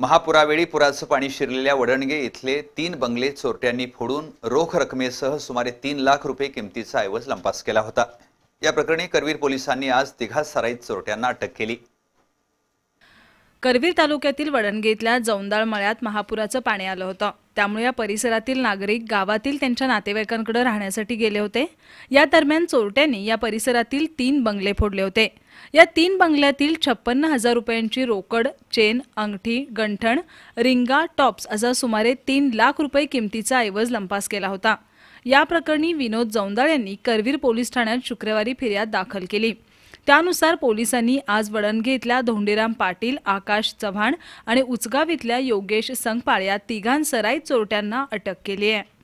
महापुरावेळी पुराचं पाणी शिरलेल्या वडणगे इथले तीन बंगले चोरट्यांनी फोडून रोख रकमेसह सुमारे तीन लाख रुपये किमतीचा ऐवज लंपास केला होता या प्रकरणी करवीर पोलिसांनी आज तिघा सराईत चोरट्यांना अटक केली करवीर तालुक्यातील वडणगे इथल्या जौंदाळ मळ्यात महापुराचं पाणी आलं होतं त्यामुळे या परिसरातील नागरिक गावातील त्यांच्या नातेवाईकांकडे राहण्यासाठी गेले होते या दरम्यान चोरट्यांनी या परिसरातील तीन बंगले फोडले होते या तीन बंगल्यातील छप्पन्न हजार रुपयांची रोकड चेन अंगठी गंठण रिंगा टॉप्स असा सुमारे तीन लाख रुपये किमतीचा ऐवज लंपास केला होता या प्रकरणी विनोद जौंदाळ यांनी करवीर पोलीस ठाण्यात शुक्रवारी फिर्याद दाखल केली त्यानुसार पोलिसांनी आज वडणगे इथल्या धोंडेराम पाटील आकाश चव्हाण आणि उचगाव इथल्या योगेश संगपाळ या तिघांसराई चोरट्यांना अटक केली आहे